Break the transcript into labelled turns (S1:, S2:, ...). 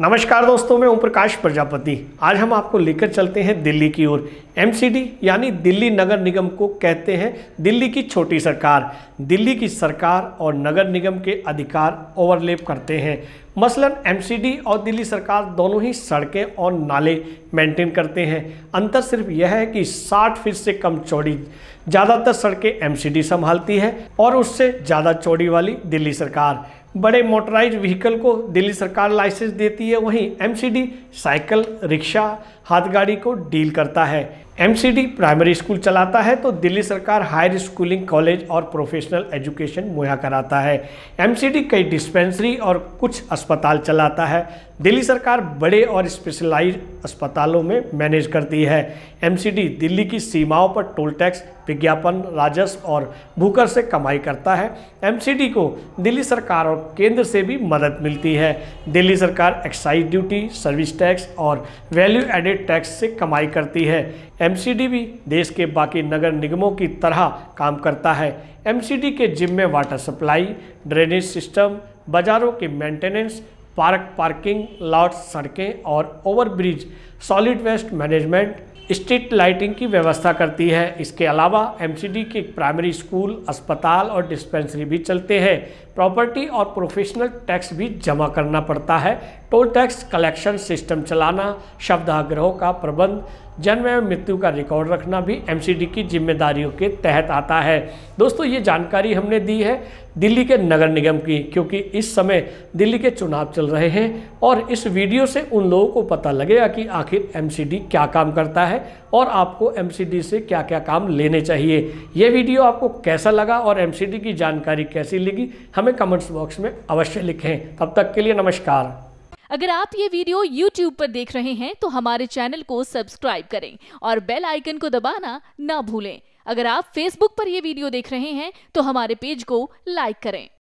S1: नमस्कार दोस्तों मैं ओम प्रकाश प्रजापति आज हम आपको लेकर चलते हैं दिल्ली की ओर एमसीडी यानी दिल्ली नगर निगम को कहते हैं दिल्ली की छोटी सरकार दिल्ली की सरकार और नगर निगम के अधिकार ओवरलेप करते हैं मसलन एमसीडी और दिल्ली सरकार दोनों ही सड़कें और नाले मेंटेन करते हैं अंतर सिर्फ यह है कि 60 फीट से कम चौड़ी ज़्यादातर सड़कें एमसीडी संभालती है और उससे ज़्यादा चौड़ी वाली दिल्ली सरकार बड़े मोटराइज व्हीकल को दिल्ली सरकार लाइसेंस देती है वहीं एमसीडी साइकिल रिक्शा हाथ गाड़ी को डील करता है एमसीडी प्राइमरी स्कूल चलाता है तो दिल्ली सरकार हायर स्कूलिंग कॉलेज और प्रोफेशनल एजुकेशन मुहैया कराता है एमसीडी कई डिस्पेंसरी और कुछ अस्पताल चलाता है दिल्ली सरकार बड़े और स्पेशलाइज अस्पतालों में मैनेज करती है एमसीडी दिल्ली की सीमाओं पर टोल टैक्स विज्ञापन राजस्व और भूकर से कमाई करता है एमसीडी को दिल्ली सरकार और केंद्र से भी मदद मिलती है दिल्ली सरकार एक्साइज ड्यूटी सर्विस टैक्स और वैल्यू एडेड टैक्स से कमाई करती है एमसीडी भी देश के बाकी नगर निगमों की तरह काम करता है एमसीडी के जिम्मे वाटर सप्लाई ड्रेनेज सिस्टम बाज़ारों के मेंटेनेंस पार्क पार्किंग लॉट सड़कें और overbridge solid waste management street lighting की व्यवस्था करती है इसके अलावा एमसीडी के प्राइमरी स्कूल अस्पताल और डिस्पेंसरी भी चलते हैं प्रॉपर्टी और प्रोफेशनल टैक्स भी जमा करना पड़ता है टोल टैक्स कलेक्शन सिस्टम चलाना शब्दाग्रहों का प्रबंध जन्म एवं मृत्यु का रिकॉर्ड रखना भी एमसीडी की जिम्मेदारियों के तहत आता है दोस्तों ये जानकारी हमने दी है दिल्ली के नगर निगम की क्योंकि इस समय दिल्ली के चुनाव चल रहे हैं और इस वीडियो से उन लोगों को पता लगेगा कि आखिर एमसीडी क्या काम करता है और आपको एमसीडी से क्या क्या काम लेने चाहिए ये वीडियो आपको कैसा लगा और एम की जानकारी कैसी लगी हम हमें कमेंट्स बॉक्स में अवश्य लिखें तब तक के लिए नमस्कार अगर आप ये वीडियो YouTube पर देख रहे हैं तो हमारे चैनल को सब्सक्राइब करें और बेल आइकन को दबाना ना भूलें अगर आप Facebook पर यह वीडियो देख रहे हैं तो हमारे पेज को लाइक करें